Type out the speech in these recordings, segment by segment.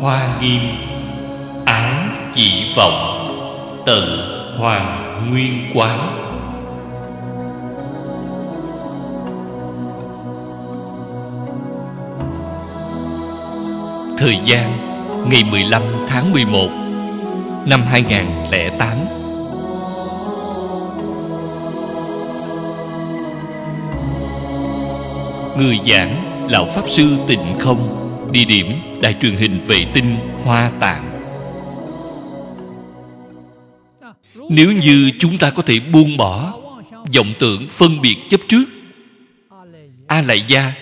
hoa nghiêm ái chỉ vọng tự hoàng nguyên quán Thời gian ngày 15 tháng 11 năm 2008 Người giảng Lão Pháp Sư Tịnh Không Địa điểm Đài truyền hình vệ tinh Hoa Tạng Nếu như chúng ta có thể buông bỏ vọng tưởng phân biệt chấp trước a lại gia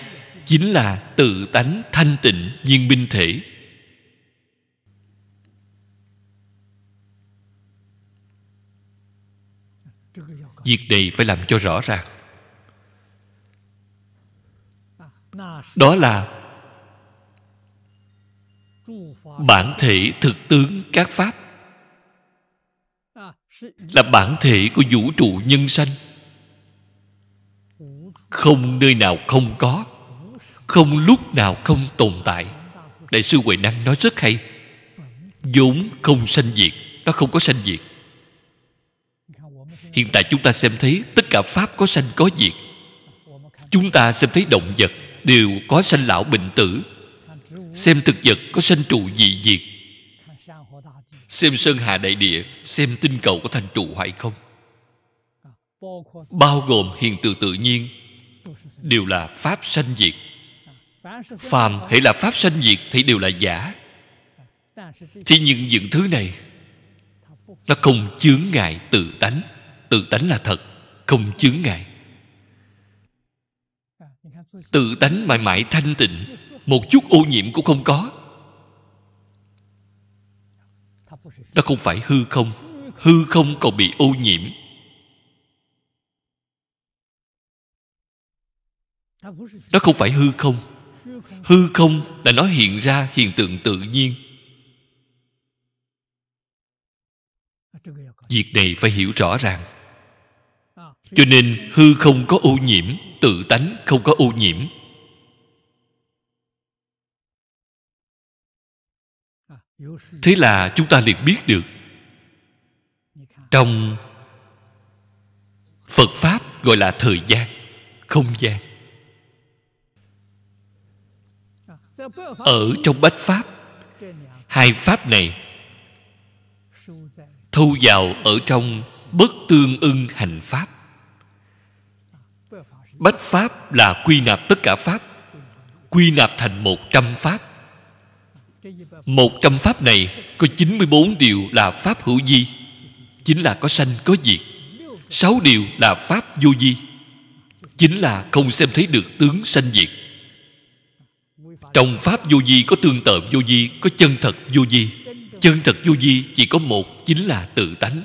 chính là tự tánh thanh tịnh viên minh thể việc này phải làm cho rõ ràng đó là bản thể thực tướng các pháp là bản thể của vũ trụ nhân sanh không nơi nào không có không lúc nào không tồn tại đại sư huệ năng nói rất hay vốn không sanh diệt nó không có sanh diệt hiện tại chúng ta xem thấy tất cả pháp có sanh có diệt chúng ta xem thấy động vật đều có sanh lão bệnh tử xem thực vật có sanh trụ dị diệt xem sơn hà đại địa xem tinh cầu có thành trụ hoại không bao gồm hiện tượng tự nhiên đều là pháp sanh diệt phàm hãy là pháp sanh diệt thì đều là giả thế nhưng những thứ này nó không chướng ngại tự tánh tự tánh là thật không chướng ngại tự tánh mãi mãi thanh tịnh một chút ô nhiễm cũng không có đó không phải hư không hư không còn bị ô nhiễm đó không phải hư không hư không là nó hiện ra hiện tượng tự nhiên việc này phải hiểu rõ ràng cho nên hư không có ô nhiễm tự tánh không có ô nhiễm thế là chúng ta liền biết được trong phật pháp gọi là thời gian không gian ở trong bách pháp hai pháp này thu vào ở trong bất tương ưng hành pháp bách pháp là quy nạp tất cả pháp quy nạp thành một trăm pháp một trăm pháp này có 94 điều là pháp hữu di chính là có sanh có diệt sáu điều là pháp vô di chính là không xem thấy được tướng sanh diệt trong pháp vô di có tương tự vô di có chân thật vô di chân thật vô di chỉ có một chính là tự tánh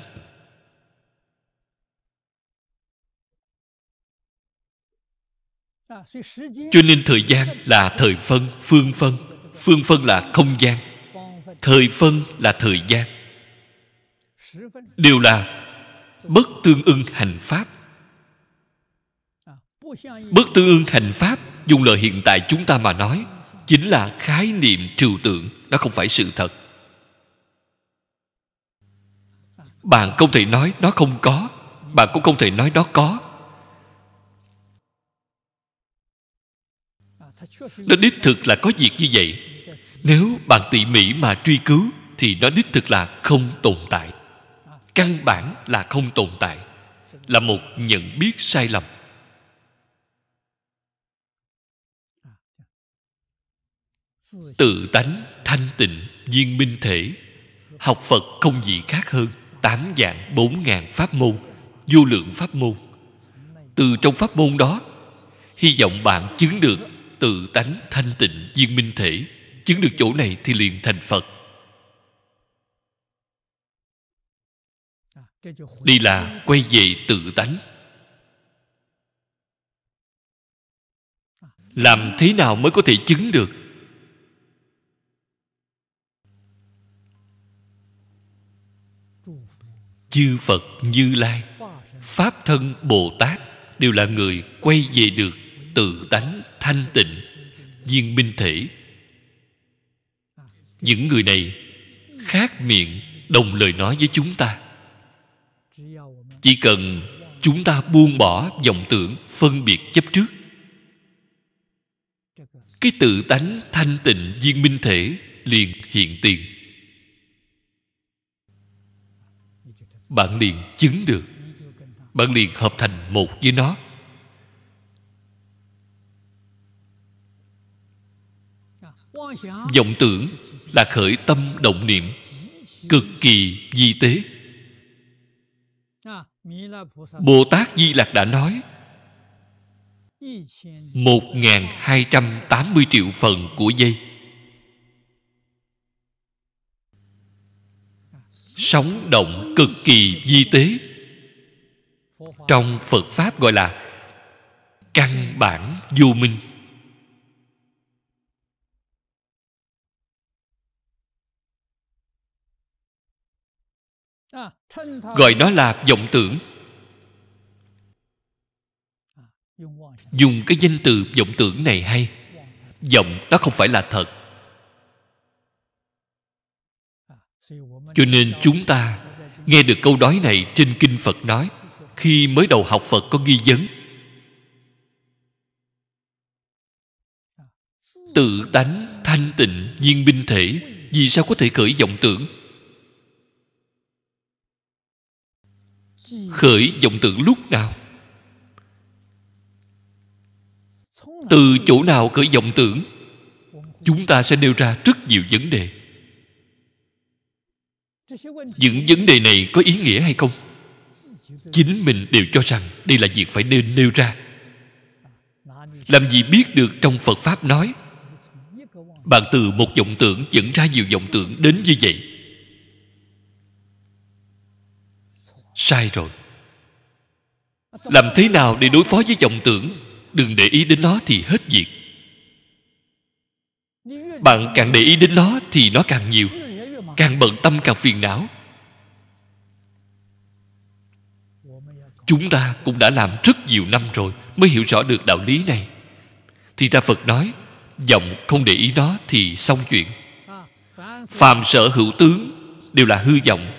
cho nên thời gian là thời phân phương phân phương phân là không gian thời phân là thời gian đều là bất tương ưng hành pháp bất tương ưng hành pháp dùng lời hiện tại chúng ta mà nói chính là khái niệm trừu tượng nó không phải sự thật bạn không thể nói nó không có bạn cũng không thể nói nó có nó đích thực là có việc như vậy nếu bạn tỉ mỉ mà truy cứu thì nó đích thực là không tồn tại căn bản là không tồn tại là một nhận biết sai lầm tự tánh thanh tịnh viên minh thể học phật không gì khác hơn tám dạng bốn ngàn pháp môn vô lượng pháp môn từ trong pháp môn đó hy vọng bạn chứng được tự tánh thanh tịnh viên minh thể chứng được chỗ này thì liền thành phật đi là quay về tự tánh làm thế nào mới có thể chứng được chư phật như lai pháp thân bồ tát đều là người quay về được tự tánh thanh tịnh viên minh thể những người này khác miệng đồng lời nói với chúng ta chỉ cần chúng ta buông bỏ vọng tưởng phân biệt chấp trước cái tự tánh thanh tịnh viên minh thể liền hiện tiền bạn liền chứng được bạn liền hợp thành một với nó vọng tưởng là khởi tâm động niệm cực kỳ di tế bồ tát di lặc đã nói 1.280 triệu phần của dây Sống động cực kỳ di tế Trong Phật Pháp gọi là Căn bản vô minh gọi đó là vọng tưởng dùng cái danh từ vọng tưởng này hay vọng đó không phải là thật cho nên chúng ta nghe được câu nói này trên kinh phật nói khi mới đầu học phật có ghi vấn tự tánh thanh tịnh viên binh thể vì sao có thể khởi vọng tưởng khởi vọng tưởng lúc nào từ chỗ nào khởi vọng tưởng chúng ta sẽ nêu ra rất nhiều vấn đề những vấn đề này có ý nghĩa hay không chính mình đều cho rằng đây là việc phải nên nêu ra làm gì biết được trong phật pháp nói bạn từ một vọng tưởng dẫn ra nhiều vọng tưởng đến như vậy sai rồi làm thế nào để đối phó với vọng tưởng đừng để ý đến nó thì hết việc bạn càng để ý đến nó thì nó càng nhiều càng bận tâm càng phiền não chúng ta cũng đã làm rất nhiều năm rồi mới hiểu rõ được đạo lý này thì ra phật nói vọng không để ý nó thì xong chuyện phàm sở hữu tướng đều là hư vọng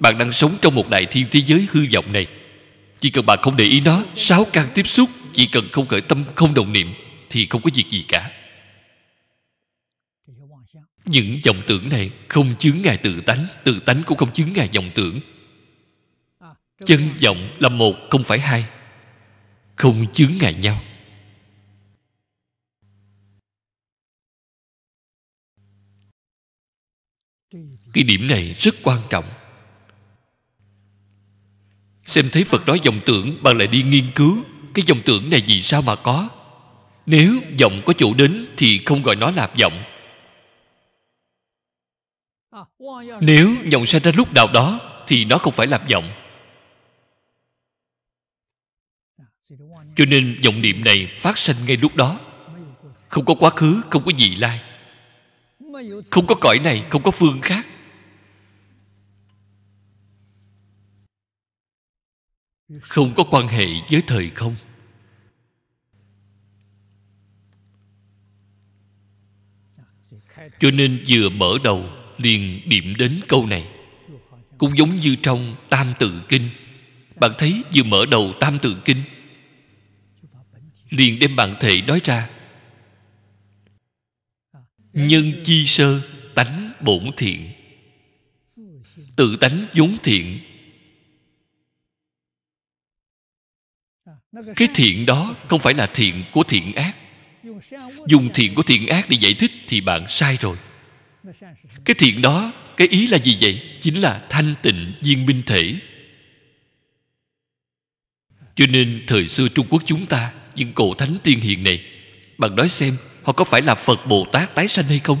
bạn đang sống trong một đại thiên thế giới hư vọng này Chỉ cần bạn không để ý nó Sáu căn tiếp xúc Chỉ cần không khởi tâm không đồng niệm Thì không có việc gì cả Những vọng tưởng này Không chướng ngài tự tánh Tự tánh cũng không chướng ngài vọng tưởng Chân vọng là một không phải hai Không chướng ngại nhau Cái điểm này rất quan trọng Xem thấy Phật nói dòng tưởng Bạn lại đi nghiên cứu Cái dòng tưởng này vì sao mà có Nếu dòng có chỗ đến Thì không gọi nó là giọng Nếu dòng sanh ra lúc nào đó Thì nó không phải là giọng Cho nên dòng niệm này phát sinh ngay lúc đó Không có quá khứ, không có gì lai Không có cõi này, không có phương khác không có quan hệ với thời không cho nên vừa mở đầu liền điểm đến câu này cũng giống như trong tam tự kinh bạn thấy vừa mở đầu tam tự kinh liền đem bạn thể nói ra nhân chi sơ tánh bổn thiện tự tánh vốn thiện cái thiện đó không phải là thiện của thiện ác dùng thiện của thiện ác để giải thích thì bạn sai rồi cái thiện đó cái ý là gì vậy chính là thanh tịnh viên minh thể cho nên thời xưa trung quốc chúng ta những cổ thánh tiên hiền này bạn nói xem họ có phải là phật bồ tát tái sanh hay không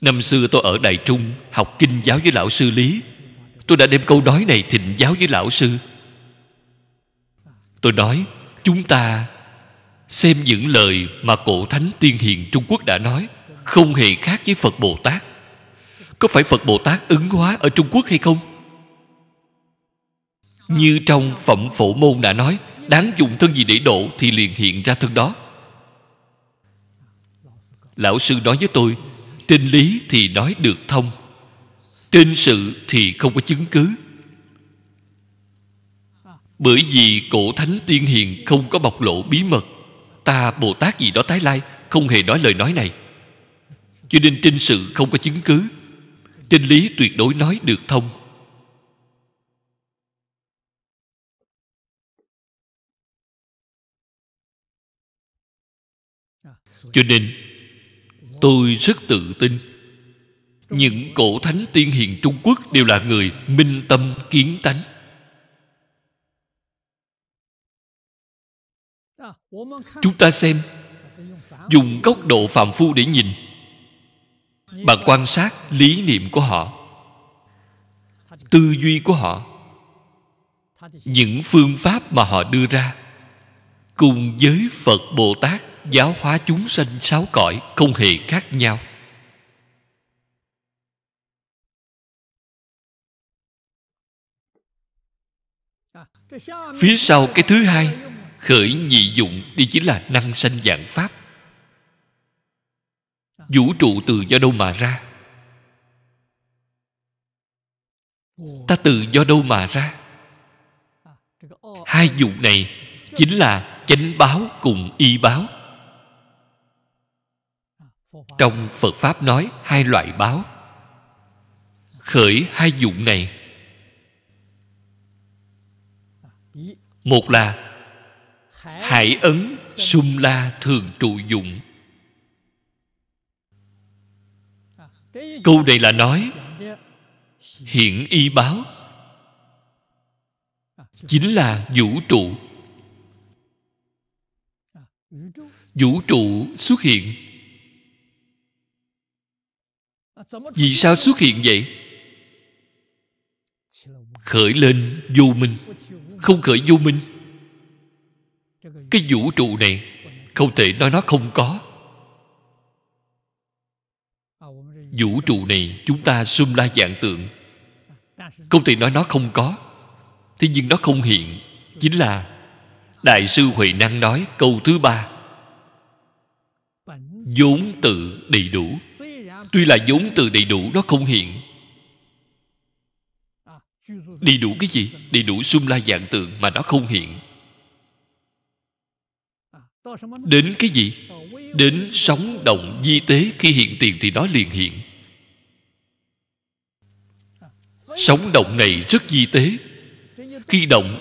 năm xưa tôi ở đài trung học kinh giáo với lão sư lý Tôi đã đem câu nói này thịnh giáo với lão sư Tôi nói Chúng ta xem những lời mà cổ thánh tiên hiền Trung Quốc đã nói Không hề khác với Phật Bồ Tát Có phải Phật Bồ Tát ứng hóa ở Trung Quốc hay không? Như trong Phẩm Phổ Môn đã nói Đáng dùng thân gì để độ Thì liền hiện ra thân đó Lão sư nói với tôi Trên lý thì nói được thông trên sự thì không có chứng cứ bởi vì cổ thánh tiên hiền không có bộc lộ bí mật ta bồ tát gì đó tái lai không hề nói lời nói này cho nên trên sự không có chứng cứ trên lý tuyệt đối nói được thông cho nên tôi rất tự tin những cổ thánh tiên hiền trung quốc đều là người minh tâm kiến tánh chúng ta xem dùng góc độ phạm phu để nhìn bằng quan sát lý niệm của họ tư duy của họ những phương pháp mà họ đưa ra cùng với phật bồ tát giáo hóa chúng sanh sáu cõi không hề khác nhau phía sau cái thứ hai khởi nhị dụng đi chính là năng sanh dạng pháp vũ trụ từ do đâu mà ra ta từ do đâu mà ra hai dụng này chính là chánh báo cùng y báo trong phật pháp nói hai loại báo khởi hai dụng này một là hải ấn sum la thường trụ dụng câu này là nói hiện y báo chính là vũ trụ vũ trụ xuất hiện vì sao xuất hiện vậy khởi lên vô minh không khởi vô minh cái vũ trụ này không thể nói nó không có vũ trụ này chúng ta xung la dạng tượng không thể nói nó không có thế nhưng nó không hiện chính là đại sư huệ năng nói câu thứ ba vốn tự đầy đủ tuy là vốn tự đầy đủ nó không hiện đi đủ cái gì? đi đủ sum la dạng tượng mà nó không hiện Đến cái gì? Đến sóng động di tế khi hiện tiền thì nó liền hiện Sóng động này rất di tế Khi động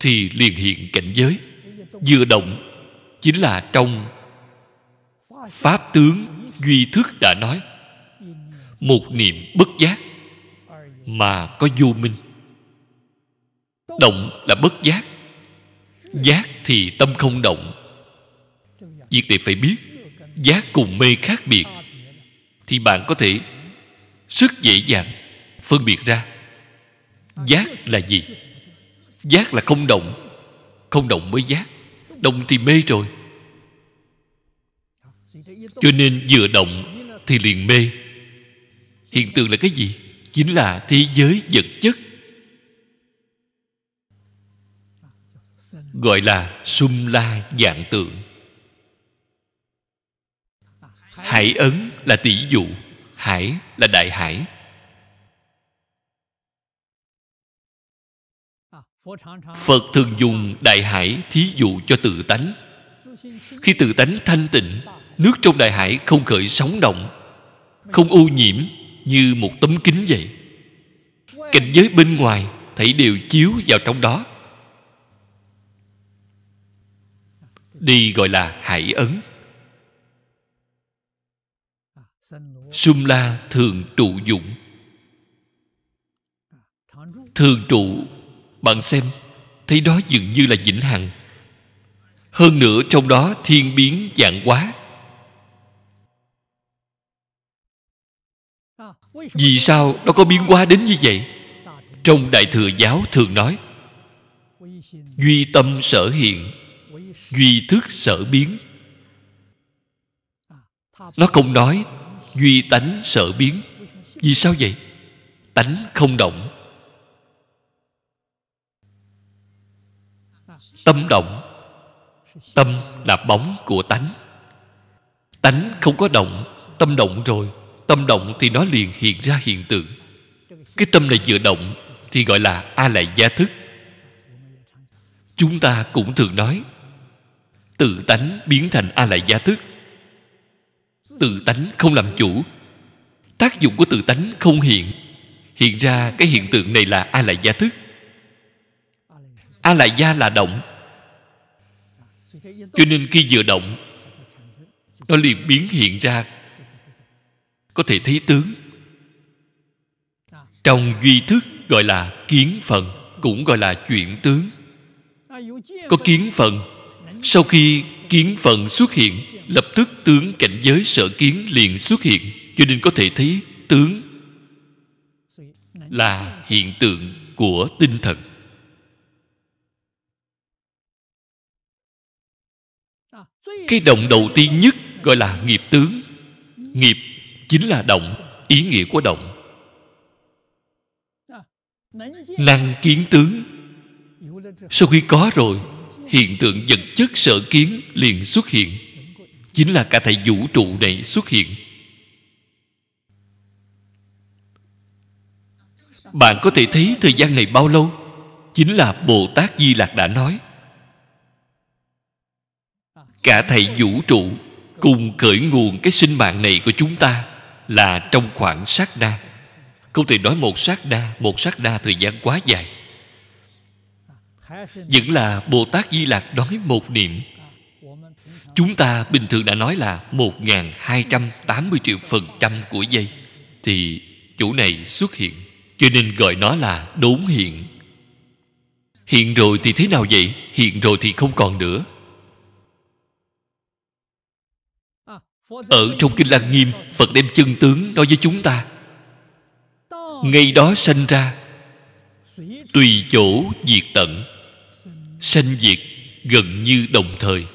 thì liền hiện cảnh giới Vừa động chính là trong Pháp tướng Duy Thức đã nói Một niệm bất giác mà có vô minh động là bất giác giác thì tâm không động việc này phải biết giác cùng mê khác biệt thì bạn có thể rất dễ dàng phân biệt ra giác là gì giác là không động không động mới giác động thì mê rồi cho nên vừa động thì liền mê hiện tượng là cái gì chính là thế giới vật chất gọi là sum la dạng tượng hải ấn là tỷ dụ hải là đại hải phật thường dùng đại hải thí dụ cho tự tánh khi tự tánh thanh tịnh nước trong đại hải không khởi sóng động không ô nhiễm như một tấm kính vậy cảnh giới bên ngoài thấy đều chiếu vào trong đó đi gọi là hải ấn sum la thường trụ dụng thường trụ bạn xem thấy đó dường như là vĩnh hằng hơn nữa trong đó thiên biến dạng quá vì sao nó có biến hóa đến như vậy trong đại thừa giáo thường nói duy tâm sở hiện duy thức sở biến nó không nói duy tánh sở biến vì sao vậy tánh không động tâm động tâm là bóng của tánh tánh không có động tâm động rồi tâm động thì nó liền hiện ra hiện tượng cái tâm này vừa động thì gọi là a lại gia thức chúng ta cũng thường nói tự tánh biến thành a lại gia thức tự tánh không làm chủ tác dụng của tự tánh không hiện hiện ra cái hiện tượng này là a lại gia thức a lại gia là động cho nên khi vừa động nó liền biến hiện ra có thể thấy tướng trong duy thức gọi là kiến phần cũng gọi là chuyển tướng có kiến phần sau khi kiến phần xuất hiện lập tức tướng cảnh giới sở kiến liền xuất hiện cho nên có thể thấy tướng là hiện tượng của tinh thần cái động đầu tiên nhất gọi là nghiệp tướng nghiệp chính là động ý nghĩa của động năng kiến tướng sau khi có rồi hiện tượng vật chất sở kiến liền xuất hiện chính là cả thầy vũ trụ này xuất hiện bạn có thể thấy thời gian này bao lâu chính là bồ tát di lạc đã nói cả thầy vũ trụ cùng khởi nguồn cái sinh mạng này của chúng ta là trong khoảng sát đa không thể nói một sát đa một sát đa thời gian quá dài vẫn là bồ tát di lạc nói một niệm chúng ta bình thường đã nói là một nghìn hai trăm tám mươi triệu phần trăm của giây thì chủ này xuất hiện cho nên gọi nó là đốn hiện hiện rồi thì thế nào vậy hiện rồi thì không còn nữa ở trong kinh lăng nghiêm phật đem chân tướng nói với chúng ta ngay đó sanh ra tùy chỗ diệt tận sanh diệt gần như đồng thời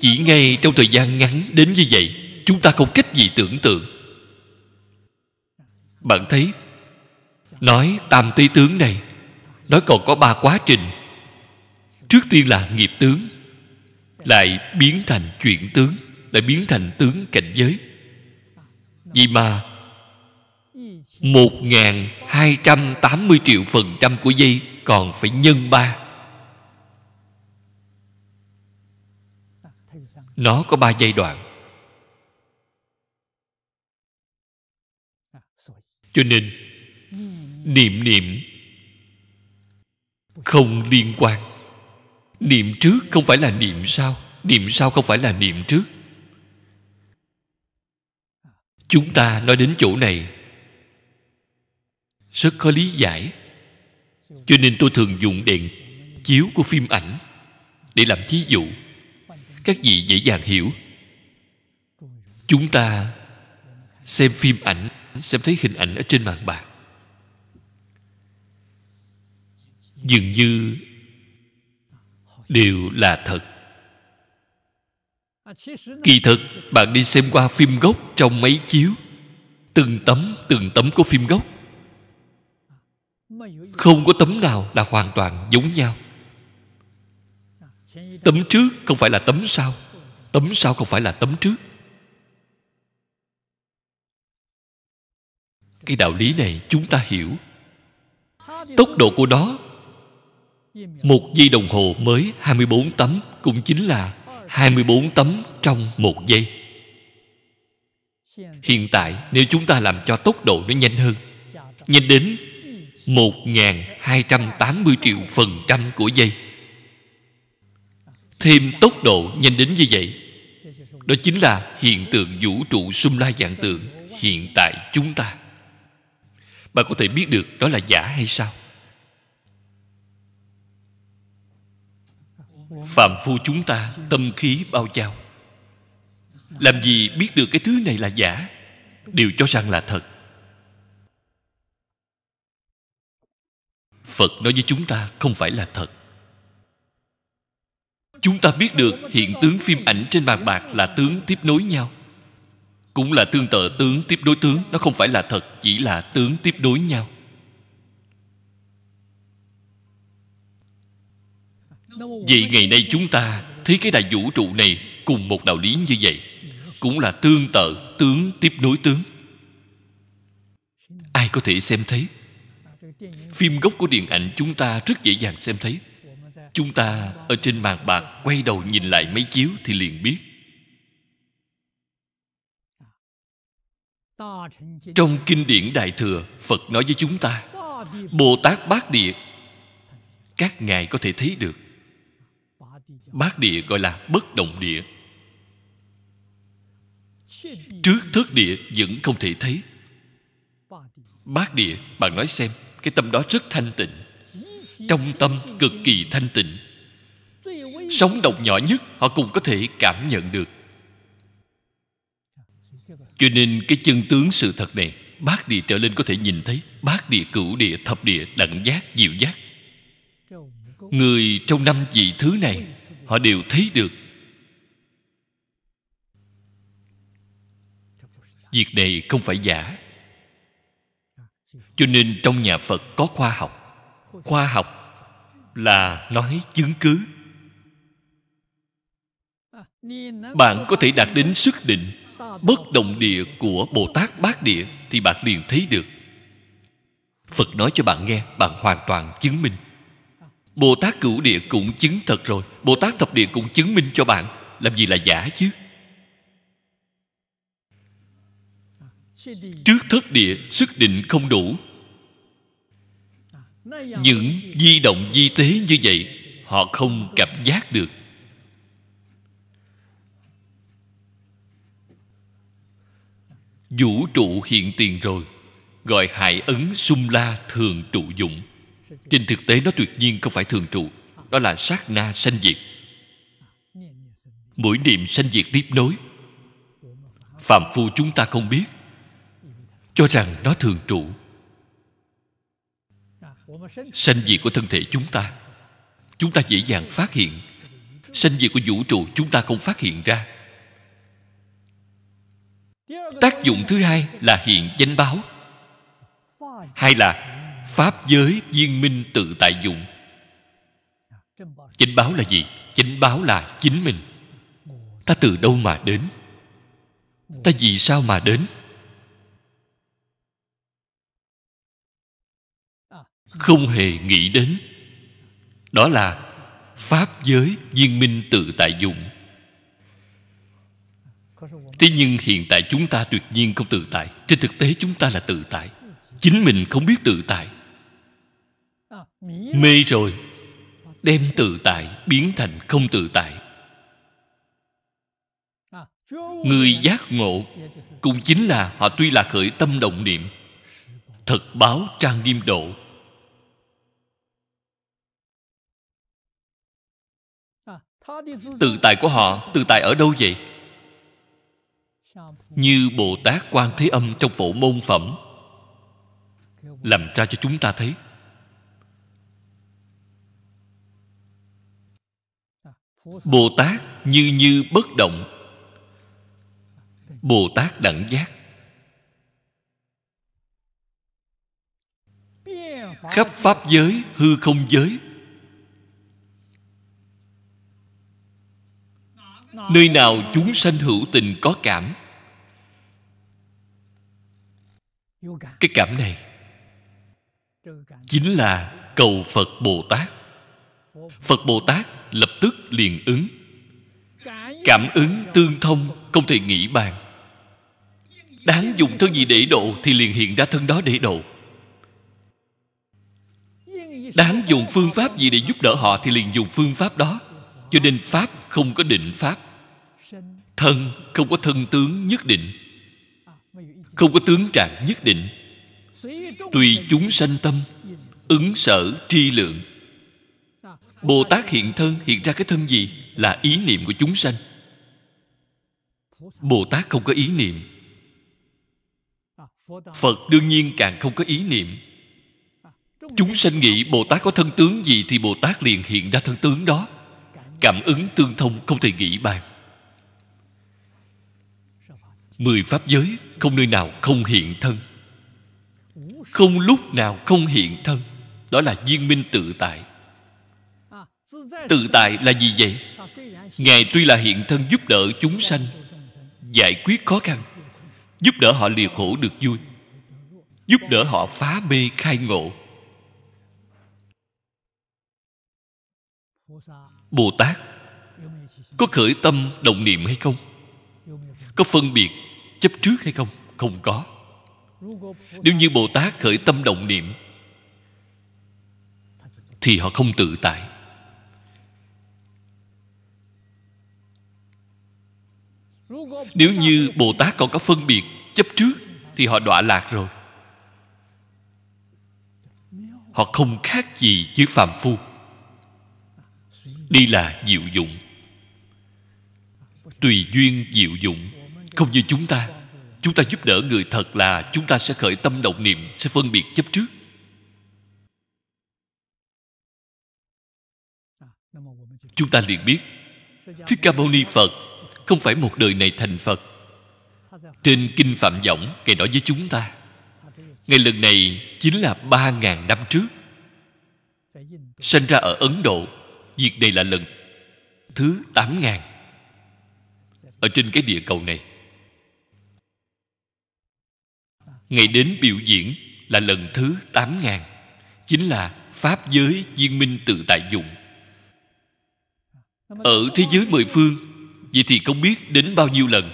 chỉ ngay trong thời gian ngắn đến như vậy chúng ta không cách gì tưởng tượng bạn thấy nói tam tý tướng này nó còn có ba quá trình trước tiên là nghiệp tướng lại biến thành chuyển tướng lại biến thành tướng cảnh giới vì mà một ngàn hai trăm tám mươi triệu phần trăm của giây còn phải nhân ba nó có ba giai đoạn cho nên niệm niệm không liên quan niệm trước không phải là niệm sau niệm sau không phải là niệm trước chúng ta nói đến chỗ này rất khó lý giải cho nên tôi thường dùng đèn chiếu của phim ảnh để làm thí dụ các vị dễ dàng hiểu chúng ta xem phim ảnh xem thấy hình ảnh ở trên màn bạc dường như đều là thật kỳ thực bạn đi xem qua phim gốc trong máy chiếu từng tấm từng tấm của phim gốc không có tấm nào là hoàn toàn giống nhau tấm trước không phải là tấm sau tấm sau không phải là tấm trước cái đạo lý này chúng ta hiểu tốc độ của nó một giây đồng hồ mới 24 tấm cũng chính là 24 tấm trong một giây. Hiện tại nếu chúng ta làm cho tốc độ nó nhanh hơn Nhanh đến 1.280 triệu phần trăm của giây Thêm tốc độ nhanh đến như vậy Đó chính là hiện tượng vũ trụ xung lai dạng tượng Hiện tại chúng ta Bạn có thể biết được đó là giả hay sao phạm phu chúng ta tâm khí bao trao làm gì biết được cái thứ này là giả đều cho rằng là thật phật nói với chúng ta không phải là thật chúng ta biết được hiện tướng phim ảnh trên bàn bạc là tướng tiếp nối nhau cũng là tương tự tướng tiếp đối tướng nó không phải là thật chỉ là tướng tiếp đối nhau vậy ngày nay chúng ta Thấy cái đại vũ trụ này Cùng một đạo lý như vậy Cũng là tương tự tướng tiếp nối tướng Ai có thể xem thấy Phim gốc của điện ảnh chúng ta rất dễ dàng xem thấy Chúng ta ở trên màn bạc Quay đầu nhìn lại mấy chiếu thì liền biết Trong kinh điển Đại Thừa Phật nói với chúng ta Bồ Tát Bát Địa Các ngài có thể thấy được bát địa gọi là bất động địa trước thất địa vẫn không thể thấy bát địa bạn nói xem cái tâm đó rất thanh tịnh trong tâm cực kỳ thanh tịnh sống động nhỏ nhất họ cũng có thể cảm nhận được cho nên cái chân tướng sự thật này bát địa trở lên có thể nhìn thấy bát địa cửu địa thập địa đẳng giác diệu giác người trong năm vị thứ này họ đều thấy được việc này không phải giả cho nên trong nhà phật có khoa học khoa học là nói chứng cứ bạn có thể đạt đến sức định bất động địa của bồ tát bát địa thì bạn liền thấy được phật nói cho bạn nghe bạn hoàn toàn chứng minh Bồ Tát cửu địa cũng chứng thật rồi Bồ Tát thập địa cũng chứng minh cho bạn Làm gì là giả chứ Trước thất địa sức định không đủ Những di động di tế như vậy Họ không cảm giác được Vũ trụ hiện tiền rồi Gọi hải ấn sung la thường trụ dụng trên thực tế nó tuyệt nhiên không phải thường trụ đó là sát na sanh diệt mỗi niệm sanh diệt tiếp nối phạm phu chúng ta không biết cho rằng nó thường trụ sanh diệt của thân thể chúng ta chúng ta dễ dàng phát hiện sanh diệt của vũ trụ chúng ta không phát hiện ra tác dụng thứ hai là hiện danh báo hay là pháp giới viên minh tự tại dụng chánh báo là gì chánh báo là chính mình ta từ đâu mà đến ta vì sao mà đến không hề nghĩ đến đó là pháp giới viên minh tự tại dụng thế nhưng hiện tại chúng ta tuyệt nhiên không tự tại trên thực tế chúng ta là tự tại chính mình không biết tự tại mê rồi đem tự tại biến thành không tự tại à, người giác ngộ cũng chính là họ tuy là khởi tâm động niệm thật báo trang nghiêm độ à, tự tại của họ tự tại ở đâu vậy như bồ tát quan thế âm trong phổ môn phẩm làm ra cho chúng ta thấy bồ tát như như bất động bồ tát đẳng giác khắp pháp giới hư không giới nơi nào chúng sanh hữu tình có cảm cái cảm này chính là cầu phật bồ tát phật bồ tát lập tức liền ứng cảm ứng tương thông không thể nghĩ bàn đáng dùng thân gì để độ thì liền hiện ra thân đó để độ đáng dùng phương pháp gì để giúp đỡ họ thì liền dùng phương pháp đó cho nên pháp không có định pháp thân không có thân tướng nhất định không có tướng trạng nhất định tùy chúng sanh tâm ứng sở tri lượng Bồ Tát hiện thân hiện ra cái thân gì? Là ý niệm của chúng sanh Bồ Tát không có ý niệm Phật đương nhiên càng không có ý niệm Chúng sanh nghĩ Bồ Tát có thân tướng gì Thì Bồ Tát liền hiện ra thân tướng đó Cảm ứng tương thông không thể nghĩ bàn Mười Pháp giới không nơi nào không hiện thân Không lúc nào không hiện thân Đó là viên minh tự tại tự tại là gì vậy ngài tuy là hiện thân giúp đỡ chúng sanh giải quyết khó khăn giúp đỡ họ lìa khổ được vui giúp đỡ họ phá mê khai ngộ bồ tát có khởi tâm đồng niệm hay không có phân biệt chấp trước hay không không có nếu như bồ tát khởi tâm đồng niệm thì họ không tự tại nếu như bồ tát còn có phân biệt chấp trước thì họ đọa lạc rồi họ không khác gì chứ phàm phu đi là diệu dụng tùy duyên diệu dụng không như chúng ta chúng ta giúp đỡ người thật là chúng ta sẽ khởi tâm động niệm sẽ phân biệt chấp trước chúng ta liền biết thích ca mâu ni phật không phải một đời này thành phật trên kinh phạm võng ngài nói với chúng ta ngày lần này chính là ba ngàn năm trước sinh ra ở ấn độ việc này là lần thứ tám ngàn ở trên cái địa cầu này ngày đến biểu diễn là lần thứ tám ngàn chính là pháp giới viên minh tự tại dụng ở thế giới mười phương vậy thì không biết đến bao nhiêu lần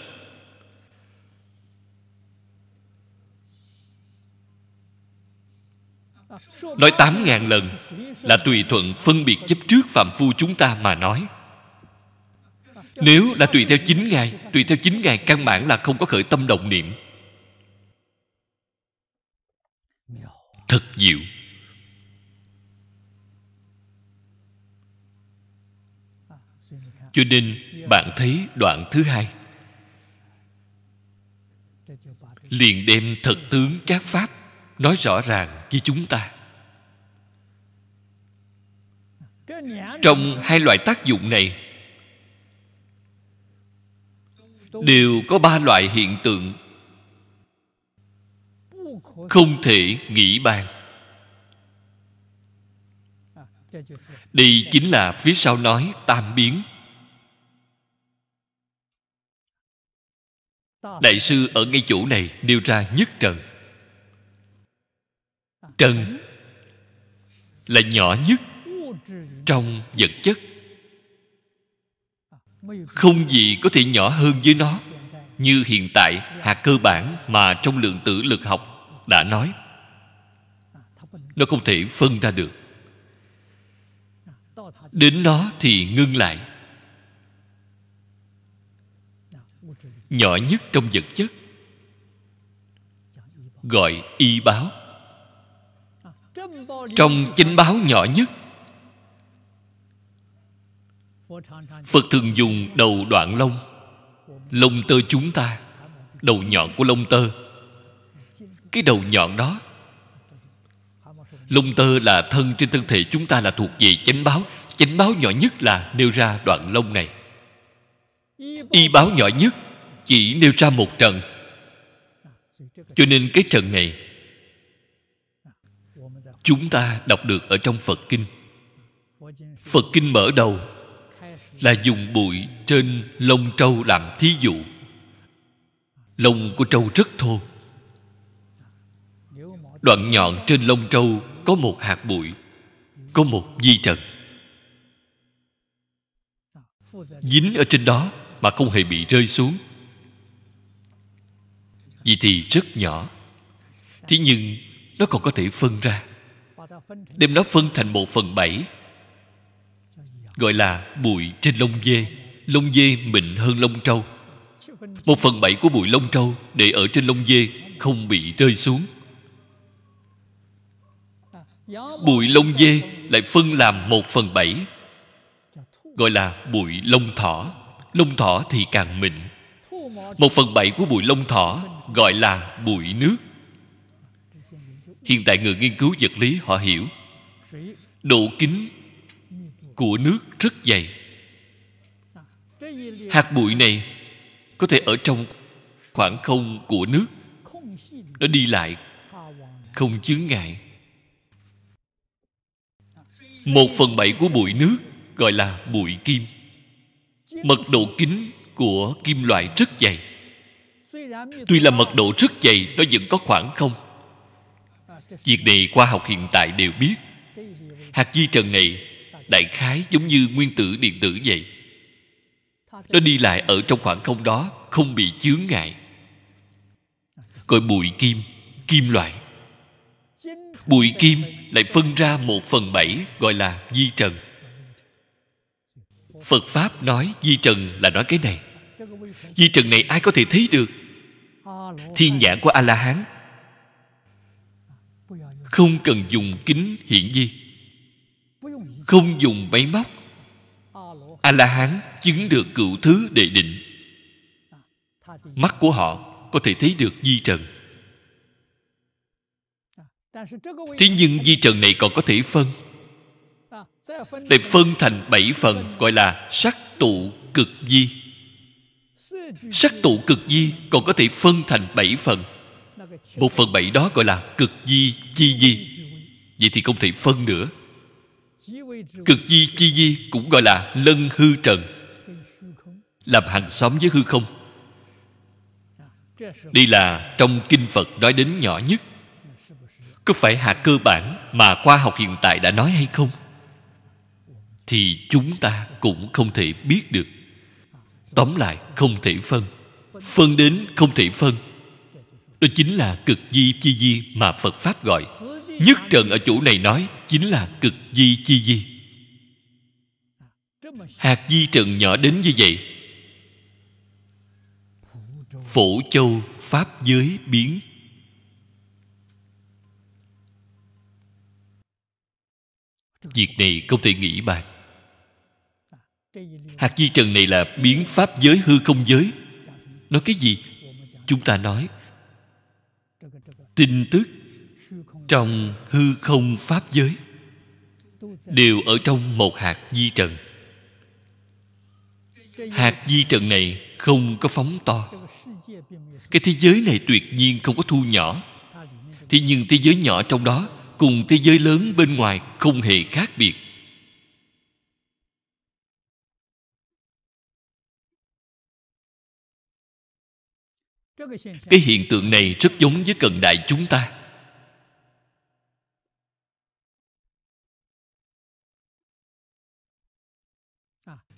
Nói tám ngàn lần Là tùy thuận phân biệt chấp trước phạm phu chúng ta mà nói Nếu là tùy theo chính Ngài Tùy theo chính Ngài căn bản là không có khởi tâm động niệm Thật diệu Cho nên bạn thấy đoạn thứ hai liền đem thật tướng các pháp nói rõ ràng với chúng ta trong hai loại tác dụng này đều có ba loại hiện tượng không thể nghĩ bàn đây chính là phía sau nói tam biến đại sư ở ngay chỗ này nêu ra nhất trần trần là nhỏ nhất trong vật chất không gì có thể nhỏ hơn với nó như hiện tại hạt cơ bản mà trong lượng tử lực học đã nói nó không thể phân ra được đến nó thì ngưng lại nhỏ nhất trong vật chất gọi y báo trong chính báo nhỏ nhất phật thường dùng đầu đoạn lông lông tơ chúng ta đầu nhọn của lông tơ cái đầu nhọn đó lông tơ là thân trên thân thể chúng ta là thuộc về chánh báo chánh báo nhỏ nhất là nêu ra đoạn lông này y báo nhỏ nhất chỉ nêu ra một trận cho nên cái trận này chúng ta đọc được ở trong phật kinh phật kinh mở đầu là dùng bụi trên lông trâu làm thí dụ lông của trâu rất thô đoạn nhọn trên lông trâu có một hạt bụi có một di trần dính ở trên đó mà không hề bị rơi xuống vì thì rất nhỏ Thế nhưng Nó còn có thể phân ra Đem nó phân thành một phần bảy Gọi là bụi trên lông dê Lông dê mịn hơn lông trâu Một phần bảy của bụi lông trâu Để ở trên lông dê Không bị rơi xuống Bụi lông dê lại phân làm một phần bảy Gọi là bụi lông thỏ Lông thỏ thì càng mịn Một phần bảy của bụi lông thỏ gọi là bụi nước hiện tại người nghiên cứu vật lý họ hiểu độ kính của nước rất dày hạt bụi này có thể ở trong khoảng không của nước nó đi lại không chướng ngại một phần bảy của bụi nước gọi là bụi kim mật độ kính của kim loại rất dày Tuy là mật độ rất dày Nó vẫn có khoảng không Việc này khoa học hiện tại đều biết Hạt di trần này Đại khái giống như nguyên tử điện tử vậy Nó đi lại ở trong khoảng không đó Không bị chướng ngại Coi bụi kim Kim loại Bụi kim lại phân ra một phần bảy Gọi là di trần Phật Pháp nói di trần là nói cái này Di trần này ai có thể thấy được thiên nhãn của a la hán không cần dùng kính hiển vi không dùng máy móc a la hán chứng được cựu thứ đệ định mắt của họ có thể thấy được di trần thế nhưng di trần này còn có thể phân lại phân thành bảy phần gọi là sắc tụ cực di sắc tụ cực di còn có thể phân thành bảy phần một phần bảy đó gọi là cực di chi di vậy thì không thể phân nữa cực di chi di cũng gọi là lân hư trần làm hàng xóm với hư không đây là trong kinh phật nói đến nhỏ nhất có phải hạt cơ bản mà khoa học hiện tại đã nói hay không thì chúng ta cũng không thể biết được tóm lại không thể phân phân đến không thể phân đó chính là cực di chi di mà phật pháp gọi nhất trần ở chỗ này nói chính là cực di chi di hạt di trần nhỏ đến như vậy phổ châu pháp giới biến việc này không thể nghĩ bàn hạt di trần này là biến pháp giới hư không giới nói cái gì chúng ta nói tin tức trong hư không pháp giới đều ở trong một hạt di trần hạt di trần này không có phóng to cái thế giới này tuyệt nhiên không có thu nhỏ thế nhưng thế giới nhỏ trong đó cùng thế giới lớn bên ngoài không hề khác biệt cái hiện tượng này rất giống với cận đại chúng ta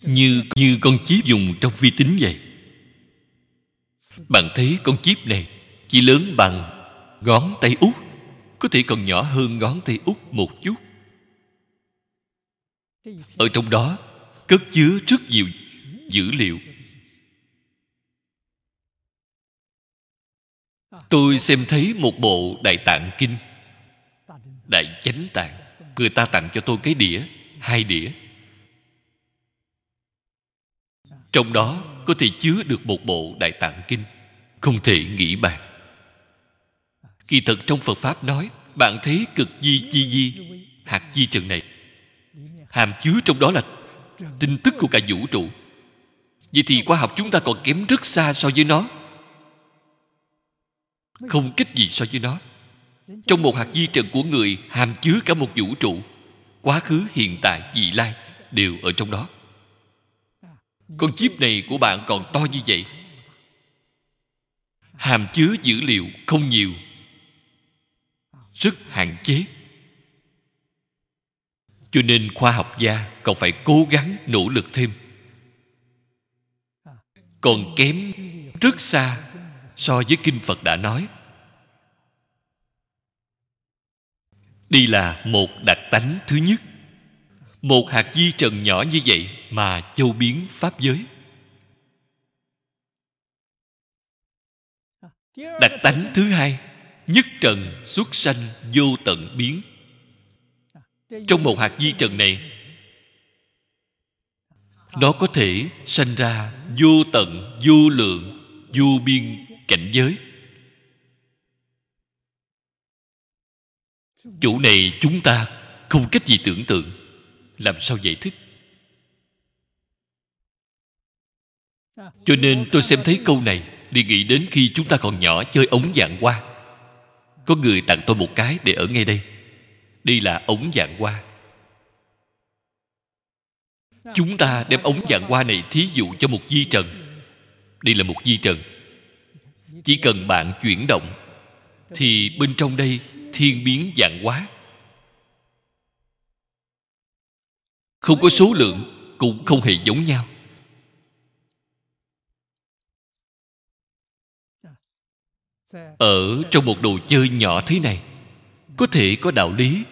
như như con chip dùng trong vi tính vậy bạn thấy con chip này chỉ lớn bằng ngón tay út có thể còn nhỏ hơn ngón tay út một chút ở trong đó cất chứa rất nhiều dữ liệu tôi xem thấy một bộ đại tạng kinh đại chánh tạng người ta tặng cho tôi cái đĩa hai đĩa trong đó có thể chứa được một bộ đại tạng kinh không thể nghĩ bàn kỳ thật trong phật pháp nói bạn thấy cực di chi di hạt di trần này hàm chứa trong đó là tin tức của cả vũ trụ vậy thì khoa học chúng ta còn kém rất xa so với nó không kích gì so với nó trong một hạt di trần của người hàm chứa cả một vũ trụ quá khứ hiện tại vị lai đều ở trong đó con chip này của bạn còn to như vậy hàm chứa dữ liệu không nhiều rất hạn chế cho nên khoa học gia còn phải cố gắng nỗ lực thêm còn kém rất xa so với kinh phật đã nói đi là một đặc tánh thứ nhất một hạt di trần nhỏ như vậy mà châu biến pháp giới đặc tánh thứ hai nhất trần xuất sanh vô tận biến trong một hạt di trần này nó có thể sanh ra vô tận vô lượng vô biên cảnh giới chủ này chúng ta không cách gì tưởng tượng làm sao giải thích cho nên tôi xem thấy câu này đi nghĩ đến khi chúng ta còn nhỏ chơi ống dạng hoa có người tặng tôi một cái để ở ngay đây đây là ống dạng hoa chúng ta đem ống dạng hoa này thí dụ cho một di trần đây là một di trần chỉ cần bạn chuyển động thì bên trong đây thiên biến dạng hóa không có số lượng cũng không hề giống nhau ở trong một đồ chơi nhỏ thế này có thể có đạo lý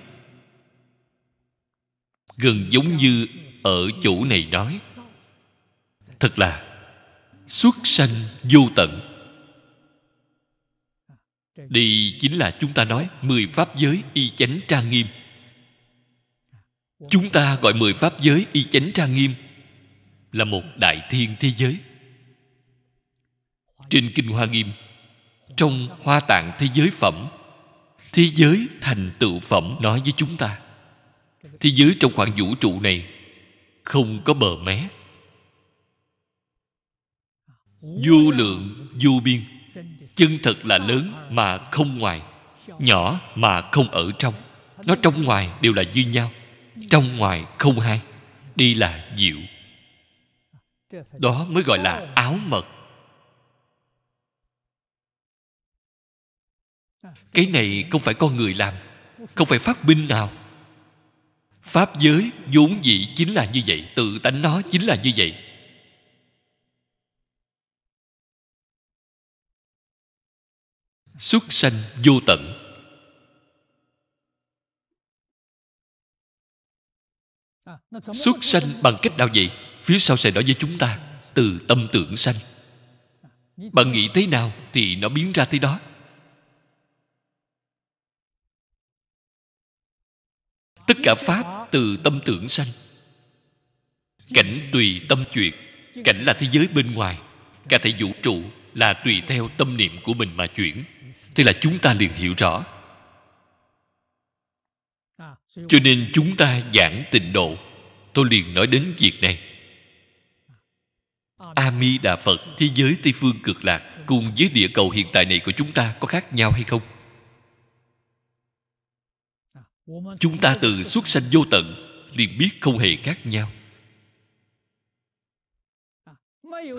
gần giống như ở chỗ này nói thật là xuất sanh vô tận đây chính là chúng ta nói Mười pháp giới y chánh trang nghiêm Chúng ta gọi mười pháp giới y chánh trang nghiêm Là một đại thiên thế giới Trên Kinh Hoa Nghiêm Trong Hoa Tạng Thế Giới Phẩm Thế giới thành tựu phẩm nói với chúng ta Thế giới trong khoảng vũ trụ này Không có bờ mé Vô lượng, vô biên chân thật là lớn mà không ngoài nhỏ mà không ở trong nó trong ngoài đều là như nhau trong ngoài không hai đi là diệu đó mới gọi là áo mật cái này không phải con người làm không phải phát minh nào pháp giới vốn dĩ chính là như vậy tự tánh nó chính là như vậy xuất sanh vô tận xuất sanh bằng cách nào vậy phía sau sẽ nói với chúng ta từ tâm tưởng sanh bạn nghĩ thế nào thì nó biến ra thế đó tất cả pháp từ tâm tưởng sanh cảnh tùy tâm chuyện cảnh là thế giới bên ngoài cả thể vũ trụ là tùy theo tâm niệm của mình mà chuyển thì là chúng ta liền hiểu rõ à, cho nên chúng ta giảng tịnh độ tôi liền nói đến việc này à, a mi đà phật thế giới tây phương cực lạc cùng với địa cầu hiện tại này của chúng ta có khác nhau hay không à, chúng ta từ xuất sanh vô tận liền biết không hề khác nhau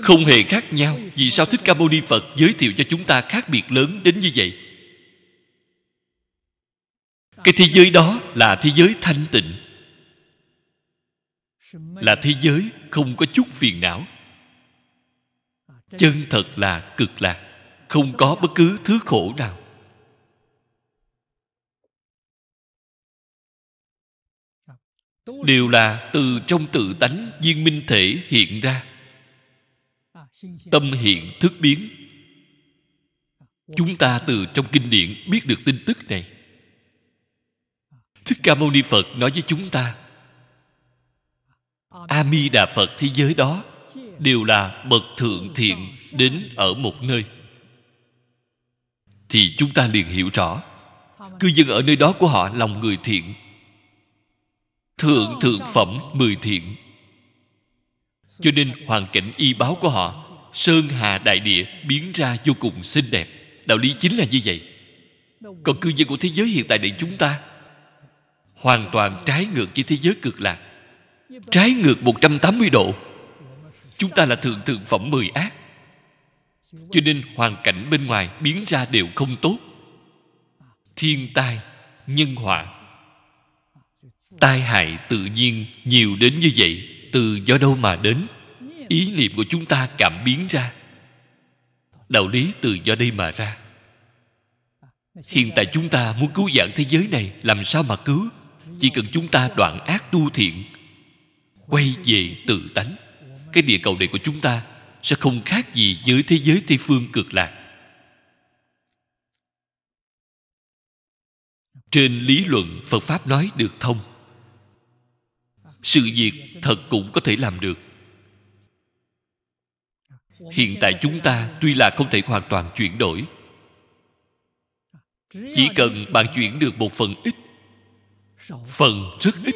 Không hề khác nhau Vì sao Thích Ca Mâu Ni Phật giới thiệu cho chúng ta khác biệt lớn đến như vậy Cái thế giới đó là thế giới thanh tịnh Là thế giới không có chút phiền não Chân thật là cực lạc Không có bất cứ thứ khổ nào đều là từ trong tự tánh viên minh thể hiện ra tâm hiện thức biến chúng ta từ trong kinh điển biết được tin tức này thích ca mâu ni phật nói với chúng ta a mi đà phật thế giới đó đều là bậc thượng thiện đến ở một nơi thì chúng ta liền hiểu rõ cư dân ở nơi đó của họ lòng người thiện thượng thượng phẩm mười thiện cho nên hoàn cảnh y báo của họ sơn hà đại địa biến ra vô cùng xinh đẹp đạo lý chính là như vậy còn cư dân của thế giới hiện tại để chúng ta hoàn toàn trái ngược với thế giới cực lạc trái ngược 180 độ chúng ta là thượng thượng phẩm mười ác cho nên hoàn cảnh bên ngoài biến ra đều không tốt thiên tai nhân họa tai hại tự nhiên nhiều đến như vậy từ do đâu mà đến ý niệm của chúng ta cảm biến ra đạo lý từ do đây mà ra hiện tại chúng ta muốn cứu vãn thế giới này làm sao mà cứu chỉ cần chúng ta đoạn ác tu thiện quay về tự tánh cái địa cầu này của chúng ta sẽ không khác gì với thế giới tây phương cực lạc trên lý luận phật pháp nói được thông sự việc thật cũng có thể làm được hiện tại chúng ta tuy là không thể hoàn toàn chuyển đổi chỉ cần bạn chuyển được một phần ít phần rất ít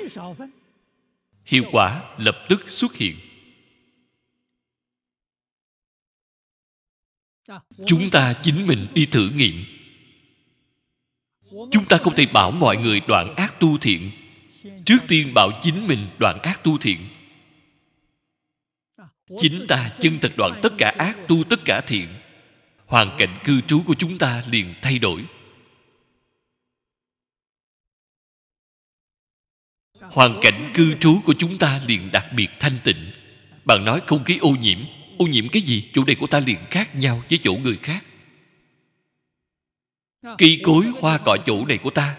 hiệu quả lập tức xuất hiện chúng ta chính mình đi thử nghiệm chúng ta không thể bảo mọi người đoạn ác tu thiện trước tiên bảo chính mình đoạn ác tu thiện chính ta chân thật đoạn tất cả ác tu tất cả thiện hoàn cảnh cư trú của chúng ta liền thay đổi hoàn cảnh cư trú của chúng ta liền đặc biệt thanh tịnh bạn nói không khí ô nhiễm ô nhiễm cái gì chủ đề của ta liền khác nhau với chỗ người khác cây cối hoa cỏ chỗ này của ta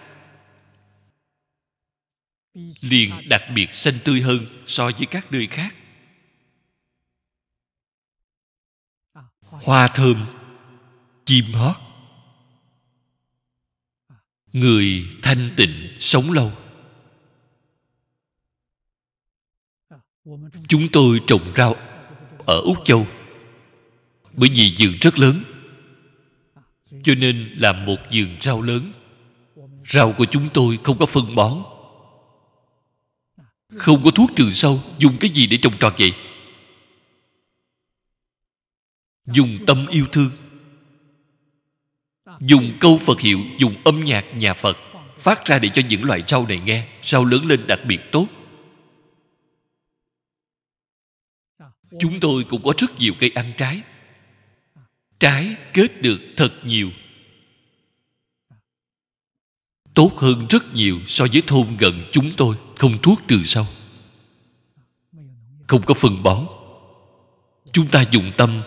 liền đặc biệt xanh tươi hơn so với các nơi khác hoa thơm chim hót người thanh tịnh sống lâu chúng tôi trồng rau ở úc châu bởi vì vườn rất lớn cho nên làm một vườn rau lớn rau của chúng tôi không có phân bón không có thuốc trừ sâu dùng cái gì để trồng trọt vậy dùng tâm yêu thương dùng câu phật hiệu dùng âm nhạc nhà phật phát ra để cho những loại rau này nghe rau lớn lên đặc biệt tốt chúng tôi cũng có rất nhiều cây ăn trái trái kết được thật nhiều tốt hơn rất nhiều so với thôn gần chúng tôi không thuốc trừ sâu không có phân bón chúng ta dùng tâm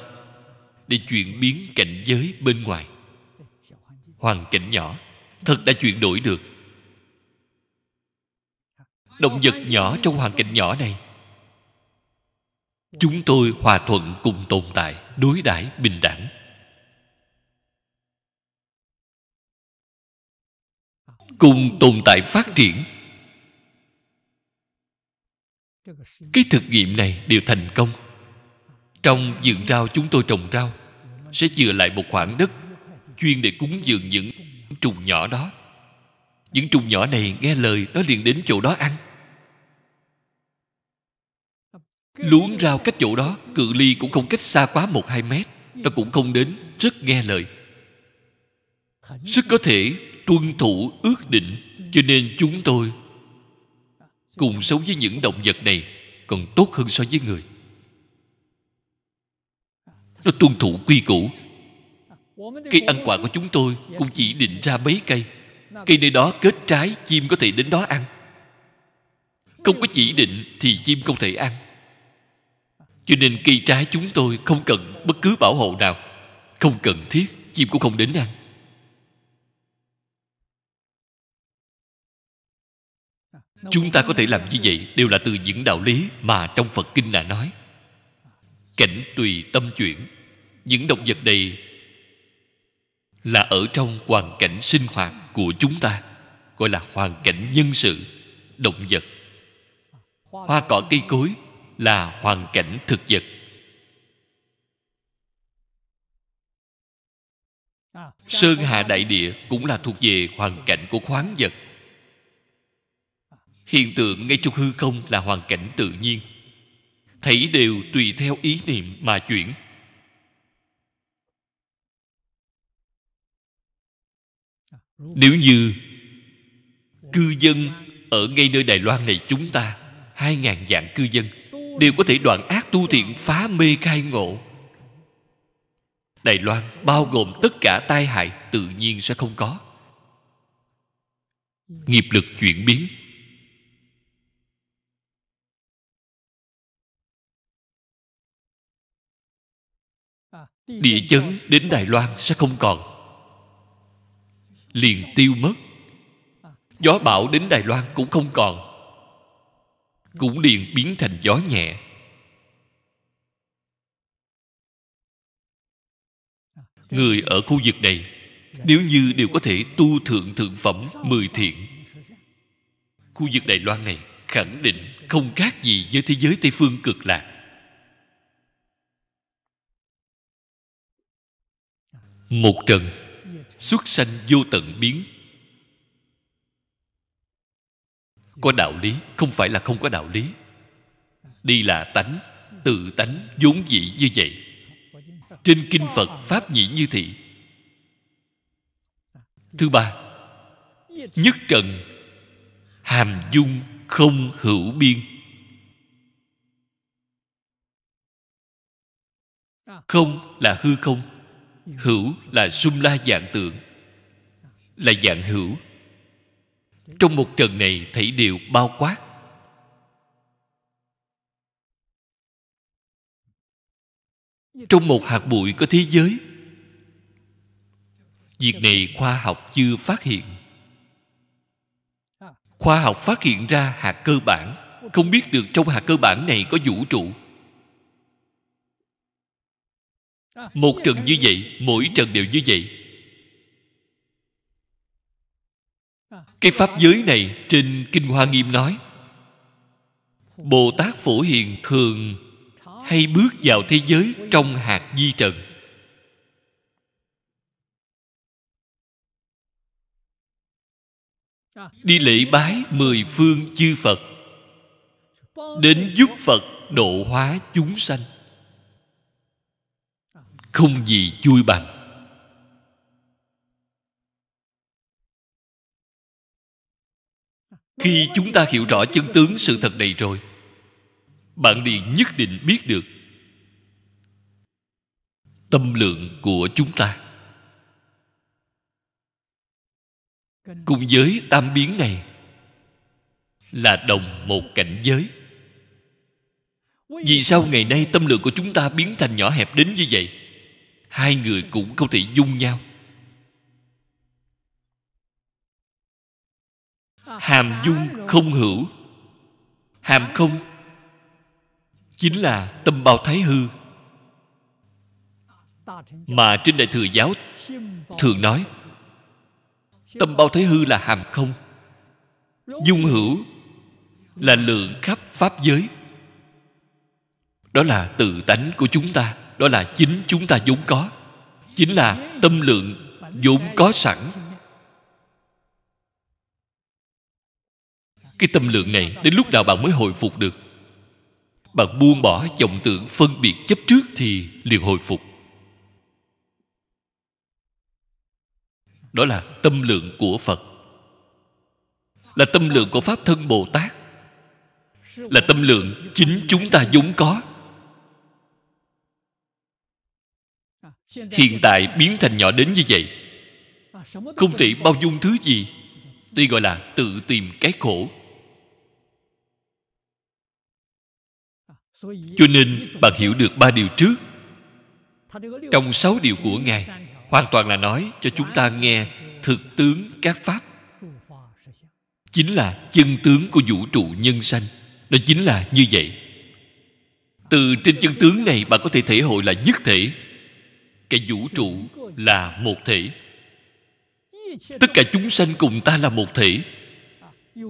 để chuyển biến cảnh giới bên ngoài hoàn cảnh nhỏ thật đã chuyển đổi được động vật nhỏ trong hoàn cảnh nhỏ này chúng tôi hòa thuận cùng tồn tại đối đãi bình đẳng cùng tồn tại phát triển cái thực nghiệm này đều thành công trong vườn rau chúng tôi trồng rau sẽ chừa lại một khoảng đất chuyên để cúng dường những trùng nhỏ đó những trùng nhỏ này nghe lời nó liền đến chỗ đó ăn luống rau cách chỗ đó cự ly cũng không cách xa quá một hai mét nó cũng không đến rất nghe lời rất có thể tuân thủ ước định cho nên chúng tôi cùng sống với những động vật này còn tốt hơn so với người nó tuân thủ quy củ cây ăn quả của chúng tôi cũng chỉ định ra mấy cây cây nơi đó kết trái chim có thể đến đó ăn không có chỉ định thì chim không thể ăn cho nên cây trái chúng tôi không cần bất cứ bảo hộ nào không cần thiết chim cũng không đến ăn chúng ta có thể làm như vậy đều là từ những đạo lý mà trong phật kinh đã nói cảnh tùy tâm chuyển những động vật này là ở trong hoàn cảnh sinh hoạt của chúng ta gọi là hoàn cảnh nhân sự động vật hoa cỏ cây cối là hoàn cảnh thực vật sơn hà đại địa cũng là thuộc về hoàn cảnh của khoáng vật hiện tượng ngay trong hư không là hoàn cảnh tự nhiên thảy đều tùy theo ý niệm mà chuyển nếu như cư dân ở ngay nơi đài loan này chúng ta hai ngàn dạng cư dân đều có thể đoạn ác tu thiện phá mê khai ngộ đài loan bao gồm tất cả tai hại tự nhiên sẽ không có nghiệp lực chuyển biến địa chấn đến đài loan sẽ không còn liền tiêu mất gió bão đến đài loan cũng không còn cũng liền biến thành gió nhẹ người ở khu vực này nếu như đều có thể tu thượng thượng phẩm mười thiện khu vực đài loan này khẳng định không khác gì với thế giới tây phương cực lạc một trần xuất sanh vô tận biến có đạo lý không phải là không có đạo lý đi là tánh tự tánh vốn dĩ như vậy trên kinh phật pháp nhĩ như thị thứ ba nhất trần hàm dung không hữu biên không là hư không hữu là sum la dạng tượng là dạng hữu trong một trần này thảy đều bao quát trong một hạt bụi có thế giới việc này khoa học chưa phát hiện khoa học phát hiện ra hạt cơ bản không biết được trong hạt cơ bản này có vũ trụ một trận như vậy mỗi trận đều như vậy cái pháp giới này trên kinh hoa nghiêm nói bồ tát phổ hiền thường hay bước vào thế giới trong hạt di trần đi lễ bái mười phương chư phật đến giúp phật độ hóa chúng sanh không gì vui bằng khi chúng ta hiểu rõ chân tướng sự thật này rồi bạn liền nhất định biết được tâm lượng của chúng ta cùng với tam biến này là đồng một cảnh giới vì sao ngày nay tâm lượng của chúng ta biến thành nhỏ hẹp đến như vậy hai người cũng không thể dung nhau hàm dung không hữu hàm không chính là tâm bao thái hư mà trên đại thừa giáo thường nói tâm bao thái hư là hàm không dung hữu là lượng khắp pháp giới đó là tự tánh của chúng ta đó là chính chúng ta vốn có chính là tâm lượng vốn có sẵn cái tâm lượng này đến lúc nào bạn mới hồi phục được bạn buông bỏ vọng tưởng phân biệt chấp trước thì liền hồi phục đó là tâm lượng của phật là tâm lượng của pháp thân bồ tát là tâm lượng chính chúng ta vốn có hiện tại biến thành nhỏ đến như vậy không thể bao dung thứ gì đây gọi là tự tìm cái khổ cho nên bạn hiểu được ba điều trước trong sáu điều của ngài hoàn toàn là nói cho chúng ta nghe thực tướng các pháp chính là chân tướng của vũ trụ nhân sanh nó chính là như vậy từ trên chân tướng này bạn có thể thể hội là nhất thể cái vũ trụ là một thể tất cả chúng sanh cùng ta là một thể